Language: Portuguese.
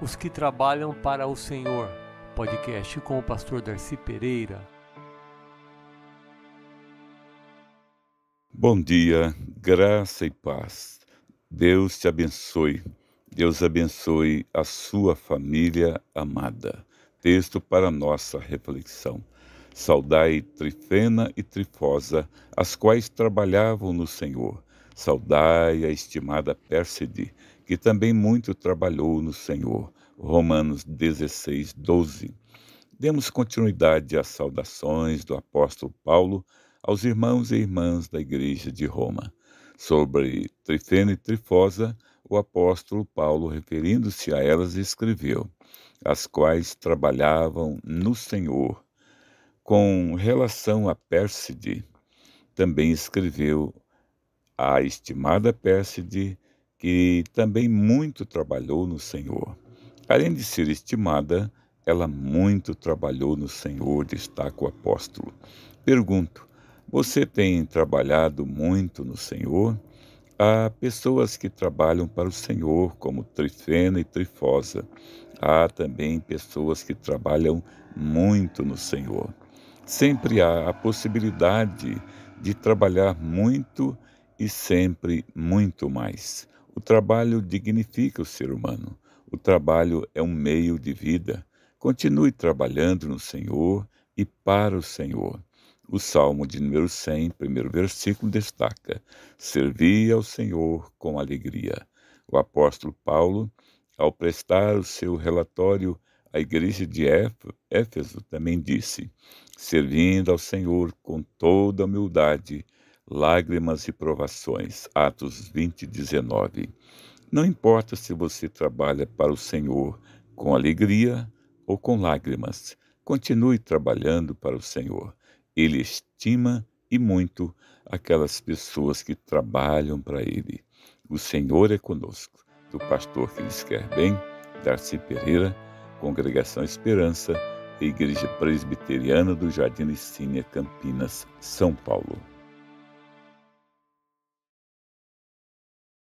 Os que trabalham para o Senhor, podcast com o pastor Darcy Pereira. Bom dia, graça e paz. Deus te abençoe. Deus abençoe a sua família amada. Texto para nossa reflexão. Saudai Trifena e Trifosa, as quais trabalhavam no Senhor Saudai a estimada Pérside, que também muito trabalhou no Senhor. Romanos 16, 12. Demos continuidade às saudações do apóstolo Paulo aos irmãos e irmãs da Igreja de Roma. Sobre Trifena e Trifosa, o apóstolo Paulo, referindo-se a elas, escreveu: As quais trabalhavam no Senhor. Com relação a Pérside, também escreveu a estimada Pérside, que também muito trabalhou no Senhor. Além de ser estimada, ela muito trabalhou no Senhor, destaca o apóstolo. Pergunto: você tem trabalhado muito no Senhor? Há pessoas que trabalham para o Senhor, como Trifena e Trifosa. Há também pessoas que trabalham muito no Senhor. Sempre há a possibilidade de trabalhar muito e sempre muito mais. O trabalho dignifica o ser humano. O trabalho é um meio de vida. Continue trabalhando no Senhor e para o Senhor. O Salmo de número 100, primeiro versículo, destaca: Servi ao Senhor com alegria. O apóstolo Paulo, ao prestar o seu relatório à igreja de Éfeso, também disse: Servindo ao Senhor com toda humildade Lágrimas e Provações, Atos 20, 19. Não importa se você trabalha para o Senhor com alegria ou com lágrimas, continue trabalhando para o Senhor. Ele estima e muito aquelas pessoas que trabalham para Ele. O Senhor é conosco. Do pastor que lhes quer bem, Darcy Pereira, Congregação Esperança, Igreja Presbiteriana do Jardim Estínia, Campinas, São Paulo.